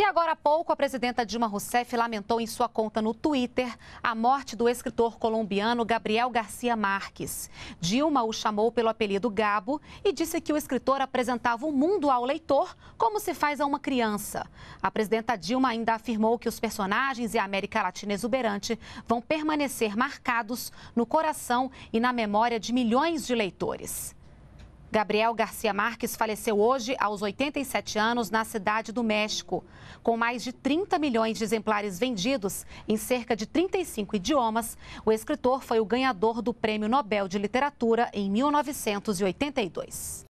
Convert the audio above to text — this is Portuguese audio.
E agora há pouco, a presidenta Dilma Rousseff lamentou em sua conta no Twitter a morte do escritor colombiano Gabriel Garcia Marques. Dilma o chamou pelo apelido Gabo e disse que o escritor apresentava o mundo ao leitor como se faz a uma criança. A presidenta Dilma ainda afirmou que os personagens e a América Latina exuberante vão permanecer marcados no coração e na memória de milhões de leitores. Gabriel Garcia Marques faleceu hoje aos 87 anos na cidade do México. Com mais de 30 milhões de exemplares vendidos em cerca de 35 idiomas, o escritor foi o ganhador do Prêmio Nobel de Literatura em 1982.